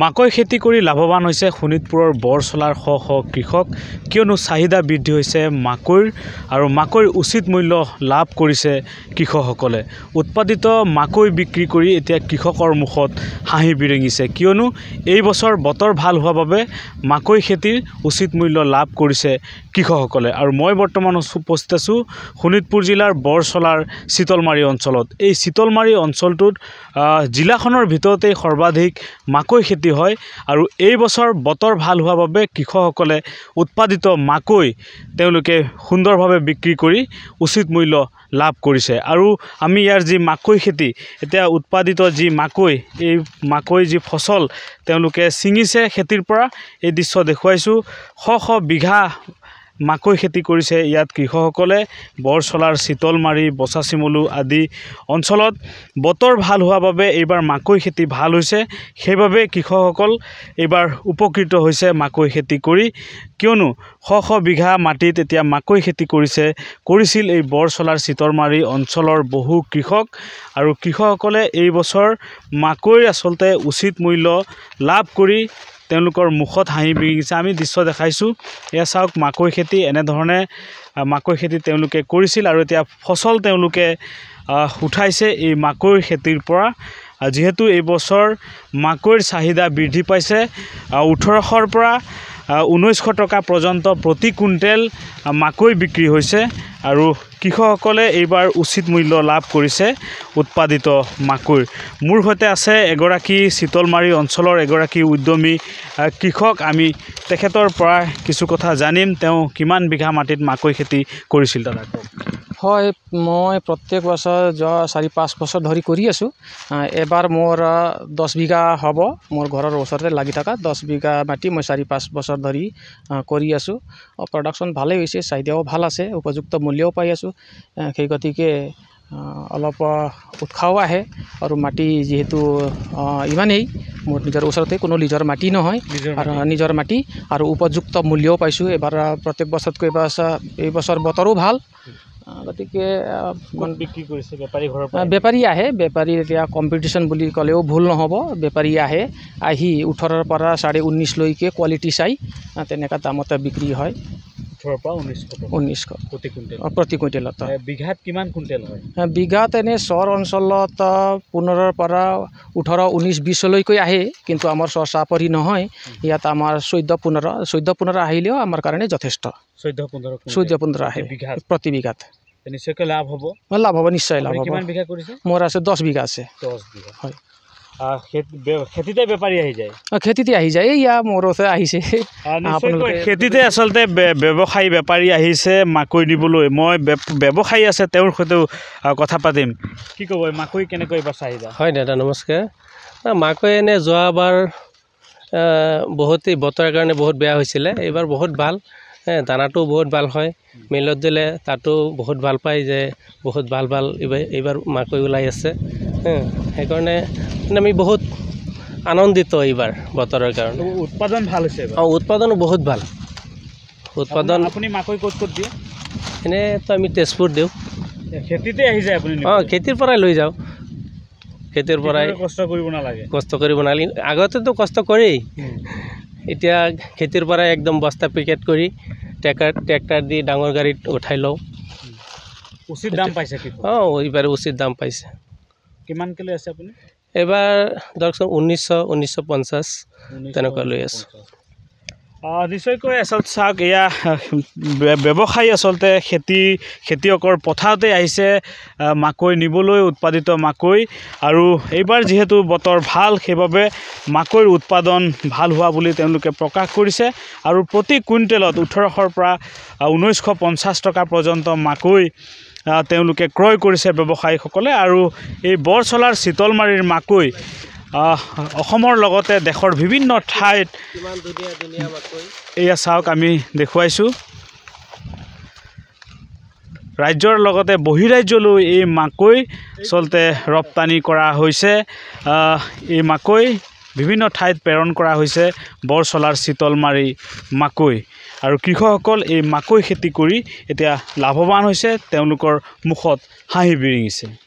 মাকৈ খেতি কৰি লাভৱান হৈছে শোণিতপুৰৰ বৰচলাৰ শ শ কৃষক কিয়নো চাহিদা বৃদ্ধি হৈছে মাকৈৰ আৰু মাকৈৰ উচিত মূল্য লাভ কৰিছে কৃষকসকলে উৎপাদিত মাকৈ বিক্ৰী কৰি এতিয়া কৃষকৰ মুখত হাঁহি বিৰিঙিছে কিয়নো এই বছৰ বতৰ ভাল হোৱা বাবে মাকৈ খেতিৰ উচিত মূল্য লাভ কৰিছে কৃষকসকলে আৰু মই বৰ্তমান উপস্থিত আছোঁ শোণিতপুৰ জিলাৰ বৰচলাৰ চিতলমাৰী অঞ্চলত এই চিতলমাৰী অঞ্চলটোত জিলাখনৰ ভিতৰতেই সৰ্বাধিক মাকৈ খেতি খেতি হয় আৰু এই বছৰ বতৰ ভাল হোৱাৰ বাবে কৃষকসকলে উৎপাদিত মাকৈ তেওঁলোকে সুন্দৰভাৱে বিক্ৰী কৰি উচিত মূল্য লাভ কৰিছে আৰু আমি ইয়াৰ যি মাকৈ খেতি এতিয়া উৎপাদিত যি মাকৈ এই মাকৈ যি ফচল তেওঁলোকে ছিঙিছে খেতিৰ পৰা এই দৃশ্য দেখুৱাইছোঁ শ শ বিঘা মাকৈ খেতি কৰিছে ইয়াত কৃষকসকলে বৰ বৰচলাৰ চিতলমাৰী বচা চিমলু আদি অঞ্চলত বতৰ ভাল হোৱা বাবে এইবাৰ মাকৈ খেতি ভাল হৈছে সেইবাবে কৃষকসকল এইবাৰ উপকৃত হৈছে মাকৈ খেতি কৰি কিয়নো শ শ বিঘা মাটিত এতিয়া মাকৈ খেতি কৰিছে কৰিছিল এই বৰ বৰচলাৰ চিতলমাৰী অঞ্চলৰ বহু কৃষক আৰু কৃষকসকলে এইবছৰ মাকৈৰ আচলতে উচিত মূল্য লাভ কৰি তেওঁলোকৰ মুখত হাঁহি বিৰিঙিছে আমি দৃশ্য দেখাইছোঁ এয়া চাওক মাকৈ খেতি এনেধৰণে মাকৈ খেতি তেওঁলোকে কৰিছিল আৰু এতিয়া ফচল তেওঁলোকে উঠাইছে এই মাকৈৰ খেতিৰ পৰা যিহেতু এই বছৰ মাকৈৰ চাহিদা বৃদ্ধি পাইছে ওঠৰশৰ পৰা ঊনৈছশ টকা পৰ্যন্ত প্ৰতি কুইণ্টেল মাকৈ বিক্ৰী হৈছে আৰু কৃষকসকলে এইবাৰ উচিত মূল্য লাভ কৰিছে উৎপাদিত মাকুৰ মোৰ সৈতে আছে এগৰাকী চিতলমাৰী অঞ্চলৰ এগৰাকী উদ্যমী কৃষক আমি তেখেতৰ পৰা কিছু কথা জানিম তেওঁ কিমান বিঘা মাটিত মাকৈ খেতি কৰিছিল দাদা হয় মই প্ৰত্যেক বছৰ যোৱা চাৰি পাঁচ বছৰ ধৰি কৰি আছোঁ এবাৰ মোৰ দহ বিঘা হ'ব মোৰ ঘৰৰ ওচৰতে লাগি থকা দহ বিঘা মাটি মই চাৰি পাঁচ বছৰ ধৰি কৰি আছোঁ প্ৰডাকশ্যন ভালেই হৈছে চাহিদাও ভাল আছে উপযুক্ত মূল্যও পাই আছোঁ সেই গতিকে অলপ উৎসাহো আহে আৰু মাটি যিহেতু ইমানেই মোৰ নিজৰ ওচৰতে কোনো নিজৰ মাটি নহয় আৰু নিজৰ মাটি আৰু উপযুক্ত মূল্যও পাইছোঁ এইবাৰ প্ৰত্যেক বছৰতকৈ এইবাৰ এইবছৰ বতৰো ভাল গতিকে বিক্ৰী কৰিছে বেপাৰী ঘৰৰ পৰা বেপাৰী আহে বেপাৰী এতিয়া কম্পিটিশ্যন বুলি ক'লেও ভুল নহ'ব বেপাৰী আহে আহি ওঠৰৰ পৰা চাৰে ঊনৈছলৈকে কোৱালিটি চাই তেনেকুৱা দামতে বিক্ৰী হয় ঊনৈছশ প্ৰতি কুইণ্টেল প্ৰতি কুইণ্টেলত বিঘাত কিমান কুইণ্টেল হয় বিঘাত এনে চৰ অঞ্চলত পোন্ধৰৰ পৰা ওঠৰ ঊনৈছ বিছলৈকে আহে কিন্তু আমাৰ চৰ পৰি নহয় ইয়াত আমাৰ চৈধ্য পোন্ধৰ চৈধ্য পোন্ধৰ আহিলেও আমাৰ কাৰণে যথেষ্ট চৈধ্য পোন্ধৰ চৈধ্য পোন্ধৰ আহে প্ৰতি বিঘাত নিশ্চয়কৈ লাভ হ'ব লাভ হ'ব নিশ্চয় লাভ হ'ব কিমান বিঘা কৰিছে মোৰ আছে দহ বিঘা আছে দহ বিঘা হয় খেতিতে বেপাৰী আহি যায় খেতিতে আহি যায় এইয়া মোৰ ওচৰত আহিছে খেতিতে আচলতে ব্যৱসায়ী বেপাৰী আহিছে মাকৈ নিবলৈ মই ব্যৱসায়ী আছে তেওঁৰ সৈতেও কথা পাতিম কি ক'ব মাকৈ কেনেকৈ বাচাই যায় হয় দাদা নমস্কাৰ মাকৈ এনে যোৱাবাৰ বহুতেই বতৰৰ কাৰণে বহুত বেয়া হৈছিলে এইবাৰ বহুত ভাল দানাটো বহুত ভাল হয় মিলত দিলে তাতো বহুত ভাল পায় যে বহুত ভাল ভাল এইবাৰ মাকৈ ওলাই আছে সেইকাৰণে মানে আমি বহুত আনন্দিত এইবাৰ বতৰৰ কাৰণে উৎপাদন ভাল হৈছে অঁ উৎপাদনো বহুত ভাল উৎপাদন আপুনি মাকৈ ক'ত ক'ত দিয়ে এনেতো আমি তেজপুৰ দিওঁ খেতিতে আহি যায় আপুনি অঁ খেতিৰ পৰাই লৈ যাওঁ খেতিৰ পৰাই কষ্ট কৰিব নালাগে কষ্ট কৰিব নালাগে আগতেতো কষ্ট কৰেই এতিয়া খেতিৰ পৰা একদম বস্তা পেকেট কৰি ট্ৰেকাৰ ট্ৰেক্টাৰ দি ডাঙৰ গাড়ীত উঠাই লওঁ উচিত দাম পাইছে অঁ এইবাৰ উচিত দাম পাইছে কিমান কিলো আছে আপুনি এইবাৰ ধৰকচোন ঊনৈছশ ঊনৈছশ পঞ্চাছ তেনেকুৱা লৈ আছোঁ নিশ্চয়কৈ আচলতে চাওক এয়া ব্যৱসায়ী আচলতে খেতি খেতিয়কৰ পথাৰতে আহিছে মাকৈ নিবলৈ উৎপাদিত মাকৈ আৰু এইবাৰ যিহেতু বতৰ ভাল সেইবাবে মাকৈৰ উৎপাদন ভাল হোৱা বুলি তেওঁলোকে প্ৰকাশ কৰিছে আৰু প্ৰতি কুইণ্টেলত ওঠৰশৰ পৰা ঊনৈছশ পঞ্চাছ টকা পৰ্যন্ত মাকৈ তেওঁলোকে ক্ৰয় কৰিছে ব্যৱসায়ীসকলে আৰু এই বৰচলাৰ চিতলমাৰীৰ মাকৈ অসমৰ লগতে দেশৰ বিভিন্ন ঠাইত এয়া চাওক আমি দেখুৱাইছোঁ ৰাজ্যৰ লগতে বহিৰাজ্যলৈ এই মাকৈ আচলতে ৰপ্তানি কৰা হৈছে এই মাকৈ বিভিন্ন ঠাইত প্ৰেৰণ কৰা হৈছে বৰচলাৰ চিতলমাৰী মাকৈ আৰু কৃষকসকল এই মাকৈ খেতি কৰি এতিয়া লাভৱান হৈছে তেওঁলোকৰ মুখত হাঁহি বিৰিঙিছে